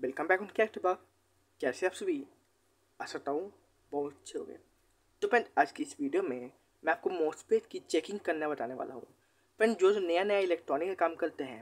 welcome back उनके एक्ट बाग कैसे आप सभी आशा हूँ बहुत अच्छे हो गए तो फ्रेंड आज की इस वीडियो में मैं आपको मोसपेज की चेकिंग करना बताने वाला हूँ फ्रेंड जो जो नया नया इलेक्ट्रॉनिक का काम करते हैं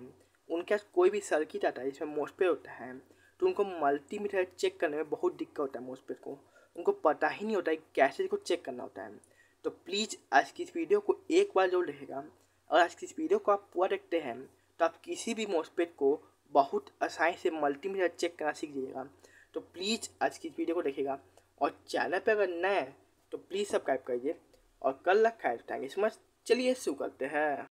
उनके पास कोई भी सर्किट आता है जिसमें मोसपेज होता है तो उनको मल्टीमीटर चेक करने में बहुत दिक्कत होता है मोसपेज को उनको पता ही नहीं होता है कैसे इसको चेक करना होता है तो प्लीज़ आज की इस वीडियो को एक बार जरूर रहेगा और आज की इस वीडियो को आप पूरा देखते हैं तो आप किसी भी मोसपेज को बहुत आसानी से मल्टीमीटर चेक करना सीख जाइएगा तो प्लीज़ आज की इस वीडियो को देखिएगा और चैनल पर अगर नए हैं तो प्लीज़ सब्सक्राइब करिए और कल रखा है थैंक यू सो मच चलिए शुरू करते हैं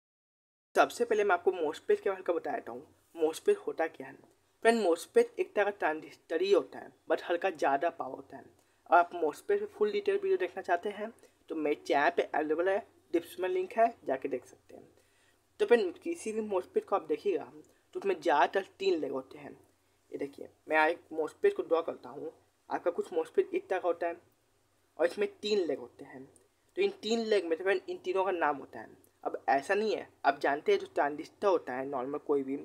सबसे पहले मैं आपको मोस्पेस के बारे में बता देता हूँ मोस्पेस होता क्या है फ्रेंड मोस्पेस एक तरह का ट्रांजिस्टर ही होता है बट हल्का ज़्यादा पावर होता है और आप मोस्पेस पे फुल डिटेल वीडियो देखना चाहते हैं तो मेरे चैनल पे अवेलेबल है डिस्क्रिप्शन लिंक है जाके देख सकते हैं तो फिर किसी भी मोस्पेस को आप देखिएगा तो उसमें ज़्यादातर तीन लेग होते हैं ये देखिए मैं एक मोस्पेज को ड्रॉ करता हूँ आपका कुछ मोस्पेज एक तरह का होता है और इसमें तीन लेग होते हैं तो इन तीन लेग में तो फ्रेंड इन तीनों का नाम होता है अब ऐसा नहीं है आप जानते हैं जो ट्रांजिस्टर होता है नॉर्मल कोई भी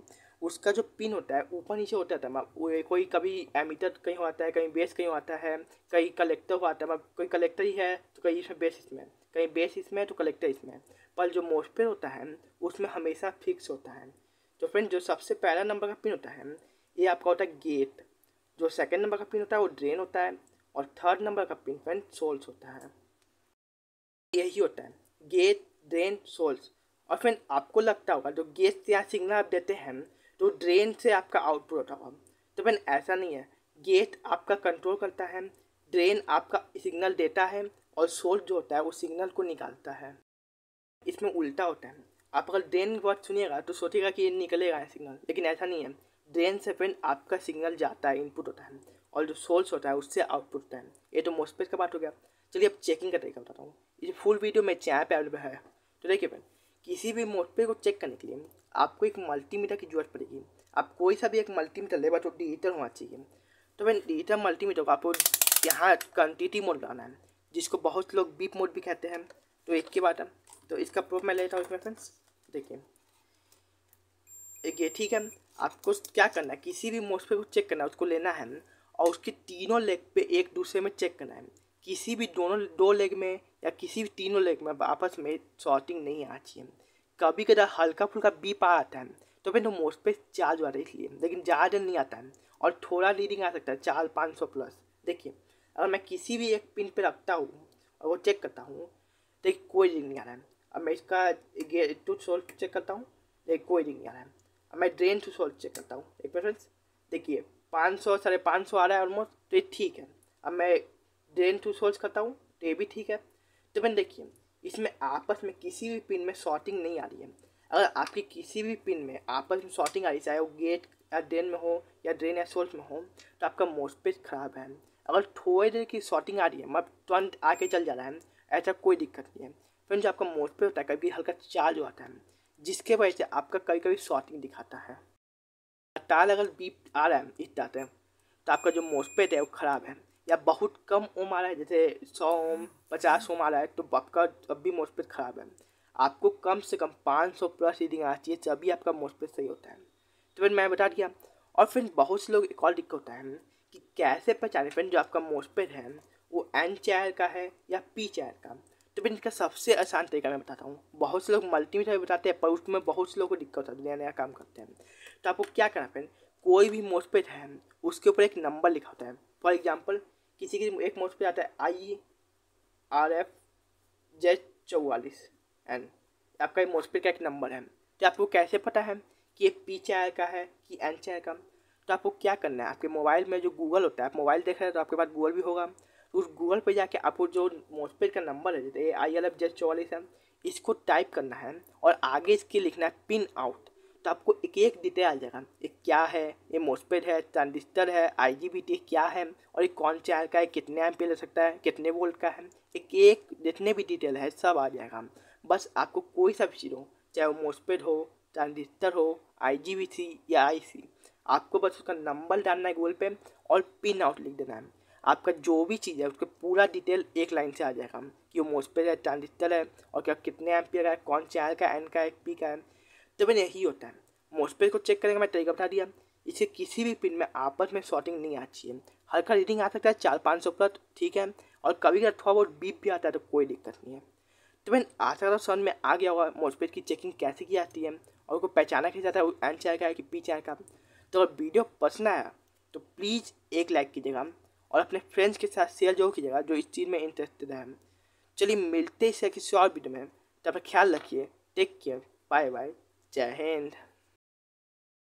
उसका जो पिन होता है ऊपर नीचे होता है तमाम कोई कभी एमिटर कहीं आता है कहीं बेस कहीं आता है कहीं कलेक्टर हुआ आता है मतलब कोई कलेक्टर ही है तो कहीं इसमें बेस इसमें कहीं बेस इसमें है तो कलेक्टर इसमें पर जो मोस्पेज होता है उसमें हमेशा फिक्स होता है तो फ्रेंड जो सबसे पहला नंबर का पिन होता है ये आपका होता है गेट जो सेकंड नंबर का पिन होता है वो ड्रेन होता है और थर्ड नंबर का पिन फ्रेंड सोल्स होता है यही होता है गेट ड्रेन सोल्स और फ्रेंड आपको लगता होगा जो गेट से यहाँ सिग्नल आप देते हैं तो ड्रेन से आपका आउटपुट होता होगा तो फ्रेंड ऐसा नहीं है गेट आपका कंट्रोल करता है ड्रेन आपका सिग्नल देता है और सोल्स जो होता है वो सिग्नल को निकालता है इसमें उल्टा होता है आप अगर ड्रेन की बात सुनिएगा तो सोचिएगा कि ये निकलेगा सिग्नल लेकिन ऐसा नहीं है ड्रेन से फिर आपका सिग्नल जाता है इनपुट होता है और जो सोर्स होता है उससे आउटपुट होता है ये तो मोस्पेस का बात हो गया चलिए अब चेकिंग का तरीका बताता हूँ ये फुल वीडियो मेरे चैनल पर अवेलेबल है तो देखिए फिर किसी भी मोस्पे को चेक करने के लिए आपको एक मल्टीमीटर की जरूरत पड़ेगी आप कोई सा भी एक मल्टीमीटर ले तो डिजिटल होना चाहिए तो फिर डिजिटल मल्टीमीटर को आपको यहाँ क्वान्टिटी मोड लाना है जिसको बहुत लोग बीप मोड भी कहते हैं तो एक की बात है तो इसका प्रूफ मैं लेता हूँ इसमें फ्रेंड्स देखिए देखिए ठीक है आपको क्या करना है किसी भी मोस्ट पे को चेक करना है उसको लेना है और उसके तीनों लेग पे एक दूसरे में चेक करना है किसी भी दोनों दो लेग में या किसी भी तीनों लेग में आपस में शॉर्टिंग नहीं आना चाहिए कभी कभी हल्का फुल्का बी पा आता है तो फिर तो मोस्ट पे चार जो आ है इसलिए लेकिन ज़्यादा नहीं आता है और थोड़ा रीडिंग आ सकता है चार पाँच सौ प्लस देखिए अगर मैं किसी भी एक पिन पे रखता हूँ और वो चेक करता हूँ देखिए तो कोई रीडिंग नहीं आ रहा है अब मैं इसका गेट टू सॉल्ट चेक करता हूँ एक कोई नहीं आ रहा है अब मैं ड्रेन टू सॉल्ट चेक करता हूँ एक बार फ्रेंड्स देखिए पाँच सौ साढ़े पाँच सौ आ रहा है ऑलमोस्ट तो ये ठीक है अब मैं ड्रेन टू सॉल्ट करता हूँ तो ये भी ठीक है तो फिर देखिए इसमें आपस में किसी भी पिन में शॉर्टिंग नहीं आ रही है अगर आपकी किसी भी पिन में आपस में शॉर्टिंग आ रही चाहे वो गेट या ड्रेन में हो या ड्रेन या सोल्ट में हो तो आपका मोसपेज ख़राब है अगर थोड़ी देर की शॉर्टिंग आ रही है मतलब तुरंत आके चल जा रहा है ऐसा कोई दिक्कत नहीं है फ्रेंड जो आपका मोट पे होता है कभी हल्का चार्ज होता है जिसके वजह से आपका कभी कभी शॉर्टिंग दिखाता है तार अगर बीप आ रहा है तरह तो आपका जो मोटपेट है वो ख़राब है या बहुत कम ओम आ रहा है जैसे सौ ओम पचास ओम आ रहा है तो आपका अब भी मोटपेट ख़राब है आपको कम से कम पाँच सौ प्लस रीडिंग आना चाहिए तभी आपका मोटपेट सही होता है तो फिर मैं बता दिया और फिर बहुत से लोग एक और दिक्कत होता है कि कैसे पहचाने फ्रेंड जो आपका मोटपेट है वो एन चेयर का है या पी चेयर का तो फिर इसका सबसे आसान तरीका मैं बताता हूँ बहुत से लोग मल्टीमीटर भी बताते हैं पर उसमें बहुत से लोगों को दिक्कत होता है नया नया काम करते हैं तो आपको क्या करना फ्रेंड कोई भी मोट पे है उसके ऊपर एक नंबर लिखा होता है फॉर एग्जाम्पल किसी की एक मोट पे आता है आई आर एफ जेड चौवालीस एन आपका मोट पे का एक नंबर है तो आपको कैसे पता है कि ये पी चैनल का है कि एन चैनल का तो आपको क्या करना है आपके मोबाइल में जो गूगल होता है आप मोबाइल देख रहे हैं तो आपके पास गूगल भी होगा तो गूगल पे जाके आपको जो मोसपेड का नंबर है जैसे आई एल एफ जेड चौवालीस है इसको टाइप करना है और आगे इसके लिखना है पिन आउट तो आपको एक एक डिटेल आ जाएगा ये क्या है ये मोसपेड है ट्रांजिस्टर है आई क्या है और ये कौन चैनल का है कितने एम पे ले सकता है कितने वोल्ट का है एक एक जितने भी डिटेल है सब आ जाएगा बस आपको कोई सा भी चीज़ हो चाहे वो मोसपेड हो ट्रांजिस्टर हो आई या आई आपको बस उसका नंबर डालना है गूगल पे और पिन आउट लिख देना है आपका जो भी चीज़ है उसके पूरा डिटेल एक लाइन से आ जाएगा कि वो मोस्पेर है ट्रांजिस्टर है और क्या कितने एम का है कौन चैनल का एन का है पी का है तो मैंने यही होता है मोस्पेर को चेक करने का मैं तरीका बता दिया इसे किसी भी पिन में आपस में शॉर्टिंग नहीं आती है हल्का रीडिंग आ सकता है चार पाँच सौ प्लस ठीक है और कभी कभी थोड़ा बहुत बीप भी आता है तो कोई दिक्कत नहीं है तो मैं आशा करता हूँ सन में आ गया होगा मोस्पेट की चेकिंग कैसे की जाती है और उसको पहचाना कैसे जाता है वो एन चाय का है कि पी चाय का तो अगर वीडियो पसंद आया तो प्लीज़ एक लाइक कीजिएगा और अपने फ्रेंड्स के साथ शेयर जरूर कीजिएगा जो इस चीज़ में इंटरेस्टेड है चलिए मिलते ही किसी और वीडियो में तब ख्याल रखिए टेक केयर बाय बाय जय हिंद